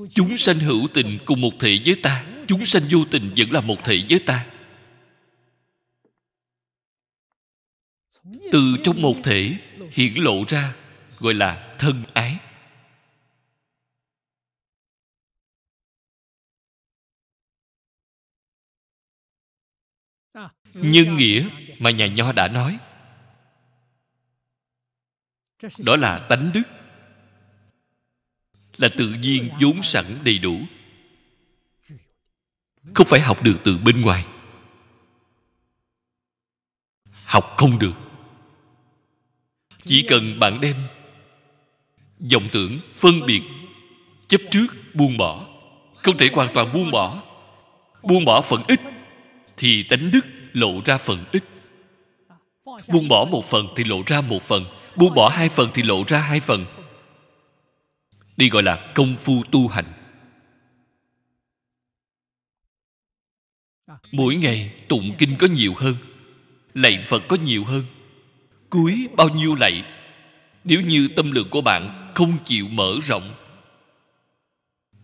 chúng sanh hữu tình cùng một thể với ta chúng sanh vô tình vẫn là một thể với ta từ trong một thể hiển lộ ra gọi là thân ái nhân nghĩa mà nhà nho đã nói đó là tánh đức là tự nhiên vốn sẵn đầy đủ không phải học được từ bên ngoài học không được chỉ cần bạn đem vọng tưởng phân biệt chấp trước buông bỏ không thể hoàn toàn buông bỏ buông bỏ phần ít thì tánh đức lộ ra phần ít buông bỏ một phần thì lộ ra một phần buông bỏ hai phần thì lộ ra hai phần đi gọi là công phu tu hành mỗi ngày tụng kinh có nhiều hơn lạy phật có nhiều hơn cuối bao nhiêu lạy nếu như tâm lượng của bạn không chịu mở rộng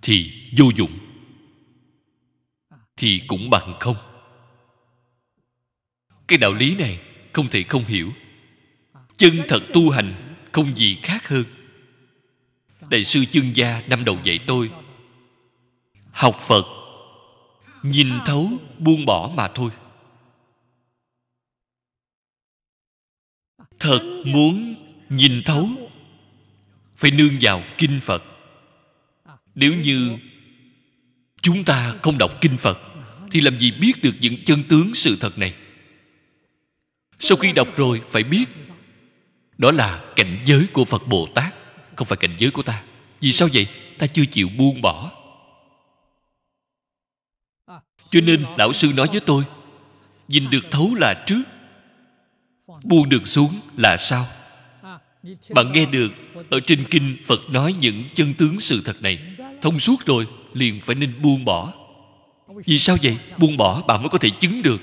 thì vô dụng thì cũng bằng không cái đạo lý này không thể không hiểu chân thật tu hành không gì khác hơn đại sư chương gia năm đầu dạy tôi học phật nhìn thấu buông bỏ mà thôi thật muốn nhìn thấu phải nương vào kinh phật nếu như chúng ta không đọc kinh phật thì làm gì biết được những chân tướng sự thật này sau khi đọc rồi phải biết đó là cảnh giới của phật bồ tát không phải cảnh giới của ta vì sao vậy ta chưa chịu buông bỏ cho nên lão sư nói với tôi nhìn được thấu là trước buông được xuống là sau bạn nghe được ở trên kinh phật nói những chân tướng sự thật này thông suốt rồi liền phải nên buông bỏ vì sao vậy buông bỏ bạn mới có thể chứng được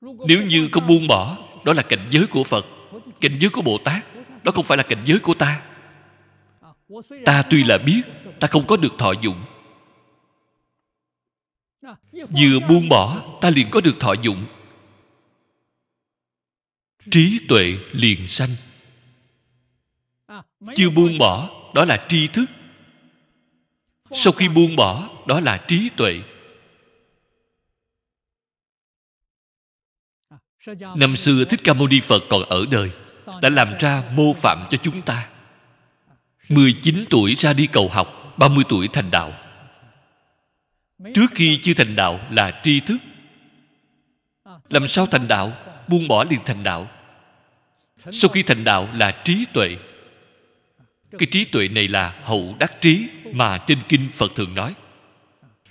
nếu như không buông bỏ đó là cảnh giới của phật cảnh giới của bồ tát đó không phải là cảnh giới của ta ta tuy là biết ta không có được thọ dụng vừa buông bỏ ta liền có được thọ dụng trí tuệ liền sanh chưa buông bỏ đó là tri thức sau khi buông bỏ đó là trí tuệ năm xưa thích ca mâu ni phật còn ở đời đã làm ra mô phạm cho chúng ta 19 tuổi ra đi cầu học 30 tuổi thành đạo Trước khi chưa thành đạo là tri thức Làm sao thành đạo Buông bỏ liền thành đạo Sau khi thành đạo là trí tuệ Cái trí tuệ này là hậu đắc trí Mà trên kinh Phật thường nói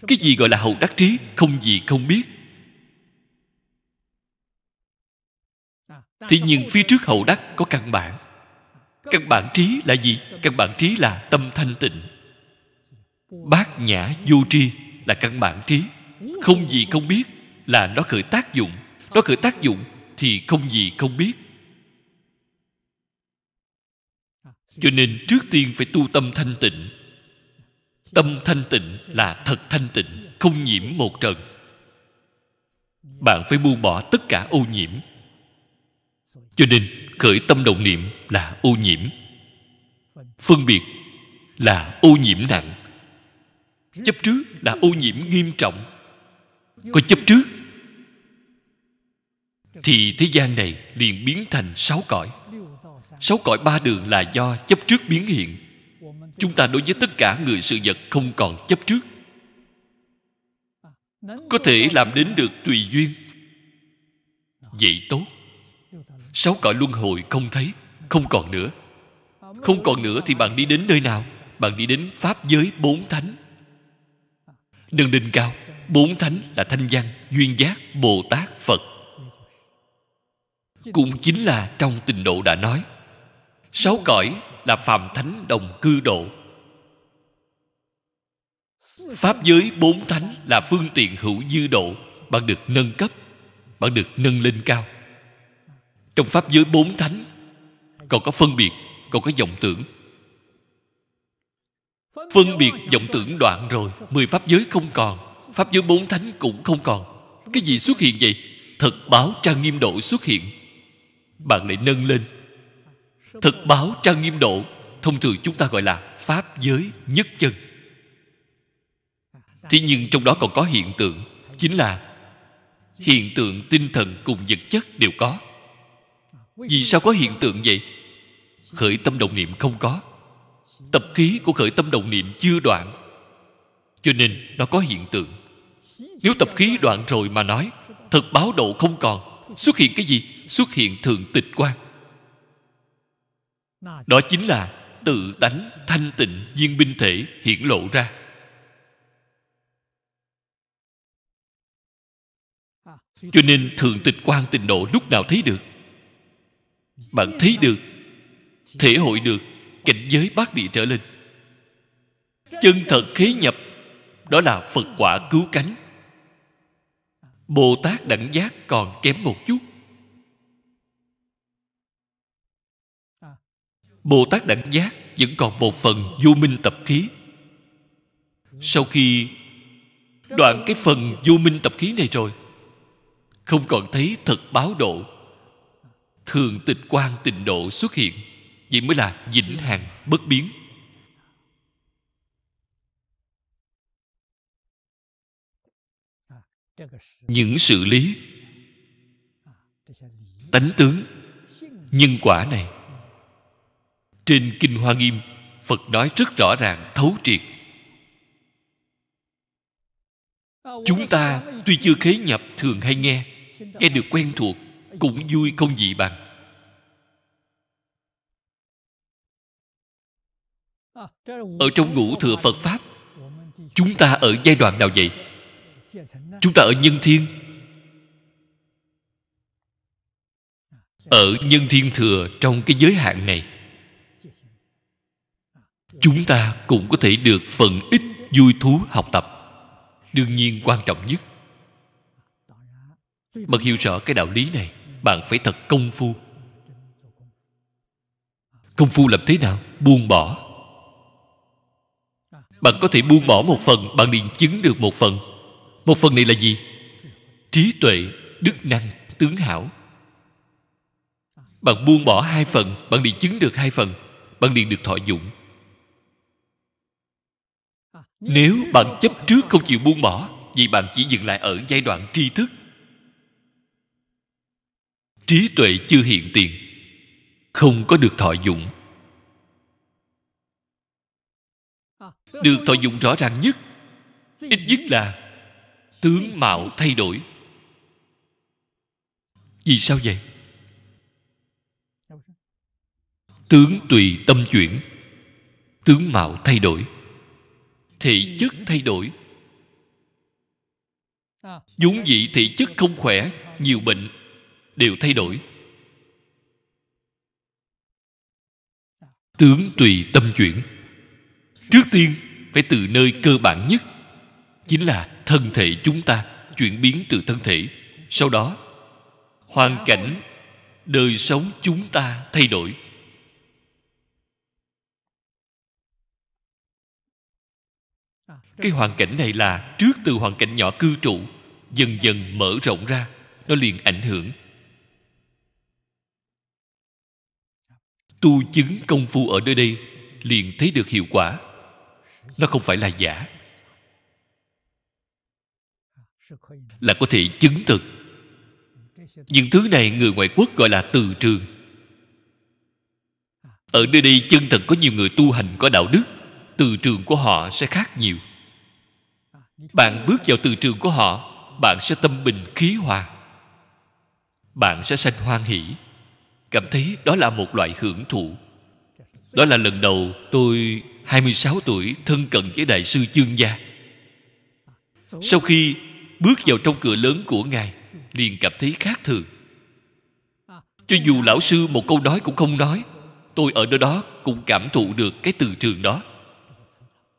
Cái gì gọi là hậu đắc trí Không gì không biết Thế nhưng phía trước hậu đắc có căn bản Căn bản trí là gì? Căn bản trí là tâm thanh tịnh Bát nhã vô tri là căn bản trí Không gì không biết là nó khởi tác dụng Nó khởi tác dụng thì không gì không biết Cho nên trước tiên phải tu tâm thanh tịnh Tâm thanh tịnh là thật thanh tịnh Không nhiễm một trần Bạn phải buông bỏ tất cả ô nhiễm cho nên khởi tâm động niệm là ô nhiễm phân biệt là ô nhiễm nặng chấp trước là ô nhiễm nghiêm trọng có chấp trước thì thế gian này liền biến thành sáu cõi sáu cõi ba đường là do chấp trước biến hiện chúng ta đối với tất cả người sự vật không còn chấp trước có thể làm đến được tùy duyên vậy tốt sáu cõi luân hồi không thấy không còn nữa không còn nữa thì bạn đi đến nơi nào bạn đi đến pháp giới bốn thánh nâng đỉnh cao bốn thánh là thanh văn duyên giác bồ tát phật cũng chính là trong tình độ đã nói sáu cõi là phàm thánh đồng cư độ pháp giới bốn thánh là phương tiện hữu dư độ bạn được nâng cấp bạn được nâng lên cao trong pháp giới bốn thánh còn có phân biệt còn có vọng tưởng phân biệt vọng tưởng đoạn rồi mười pháp giới không còn pháp giới bốn thánh cũng không còn cái gì xuất hiện vậy thực báo trang nghiêm độ xuất hiện bạn lại nâng lên thực báo trang nghiêm độ thông thường chúng ta gọi là pháp giới nhất chân thế nhưng trong đó còn có hiện tượng chính là hiện tượng tinh thần cùng vật chất đều có vì sao có hiện tượng vậy khởi tâm đồng niệm không có tập khí của khởi tâm đồng niệm chưa đoạn cho nên nó có hiện tượng nếu tập khí đoạn rồi mà nói thật báo độ không còn xuất hiện cái gì xuất hiện thượng tịch quan đó chính là tự tánh thanh tịnh viên binh thể hiển lộ ra cho nên thượng tịch quan tịnh độ lúc nào thấy được bạn thấy được thể hội được cảnh giới bát địa trở lên chân thật khế nhập đó là phật quả cứu cánh bồ tát đẳng giác còn kém một chút bồ tát đẳng giác vẫn còn một phần vô minh tập khí sau khi đoạn cái phần vô minh tập khí này rồi không còn thấy thật báo độ thường tịch quan tịnh độ xuất hiện vậy mới là vĩnh hằng bất biến những sự lý tánh tướng nhân quả này trên kinh hoa nghiêm phật nói rất rõ ràng thấu triệt chúng ta tuy chưa khế nhập thường hay nghe nghe được quen thuộc cũng vui không gì bằng ở trong ngũ thừa phật pháp chúng ta ở giai đoạn nào vậy chúng ta ở nhân thiên ở nhân thiên thừa trong cái giới hạn này chúng ta cũng có thể được phần ít vui thú học tập đương nhiên quan trọng nhất bậc hiểu rõ cái đạo lý này bạn phải thật công phu công phu làm thế nào buông bỏ bạn có thể buông bỏ một phần bạn liền chứng được một phần một phần này là gì trí tuệ đức năng tướng hảo bạn buông bỏ hai phần bạn liền chứng được hai phần bạn liền được thọ dụng nếu bạn chấp trước không chịu buông bỏ vì bạn chỉ dừng lại ở giai đoạn tri thức trí tuệ chưa hiện tiền không có được thọ dụng được thọ dụng rõ ràng nhất ít nhất là tướng mạo thay đổi vì sao vậy tướng tùy tâm chuyển tướng mạo thay đổi thể chất thay đổi vốn dĩ thể chất không khỏe nhiều bệnh đều thay đổi tướng tùy tâm chuyển trước tiên phải từ nơi cơ bản nhất chính là thân thể chúng ta chuyển biến từ thân thể sau đó hoàn cảnh đời sống chúng ta thay đổi cái hoàn cảnh này là trước từ hoàn cảnh nhỏ cư trụ dần dần mở rộng ra nó liền ảnh hưởng tu chứng công phu ở nơi đây liền thấy được hiệu quả nó không phải là giả là có thể chứng thực những thứ này người ngoại quốc gọi là từ trường ở nơi đây chân thật có nhiều người tu hành có đạo đức từ trường của họ sẽ khác nhiều bạn bước vào từ trường của họ bạn sẽ tâm bình khí hòa bạn sẽ sanh hoan hỷ cảm thấy đó là một loại hưởng thụ đó là lần đầu tôi 26 tuổi thân cận với đại sư chương gia sau khi bước vào trong cửa lớn của ngài liền cảm thấy khác thường cho dù lão sư một câu nói cũng không nói tôi ở nơi đó cũng cảm thụ được cái từ trường đó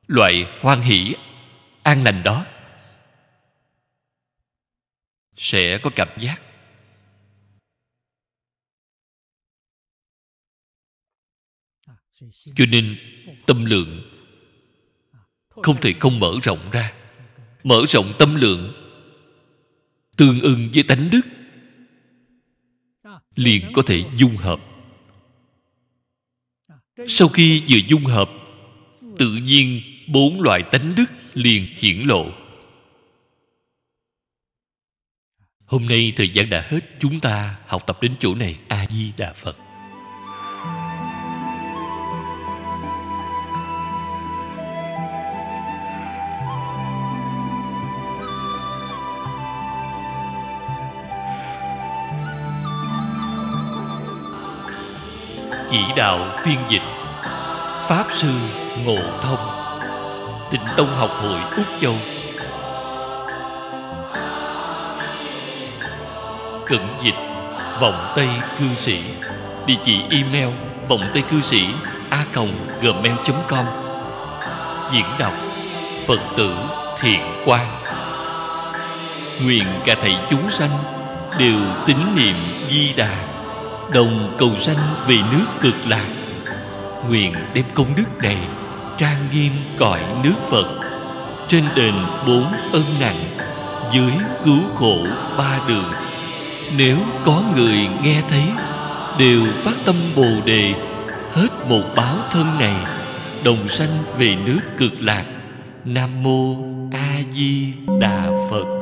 loại hoan hỷ an lành đó sẽ có cảm giác cho nên tâm lượng không thể không mở rộng ra mở rộng tâm lượng tương ưng với tánh đức liền có thể dung hợp sau khi vừa dung hợp tự nhiên bốn loại tánh đức liền hiển lộ hôm nay thời gian đã hết chúng ta học tập đến chỗ này a di đà phật chỉ đạo phiên dịch Pháp Sư Ngộ Thông Tịnh Tông Học Hội Úc Châu Cận dịch vòng Tây Cư Sĩ Địa chỉ email vòng Tây Cư Sĩ a gmail.com Diễn đọc Phật tử Thiện Quang Nguyện cả thầy chúng sanh đều tín niệm Di Đà đồng cầu sanh về nước cực lạc nguyện đem công đức này trang nghiêm cõi nước phật trên đền bốn ân nặng dưới cứu khổ ba đường nếu có người nghe thấy đều phát tâm bồ đề hết một báo thân này đồng sanh về nước cực lạc nam mô a di đà phật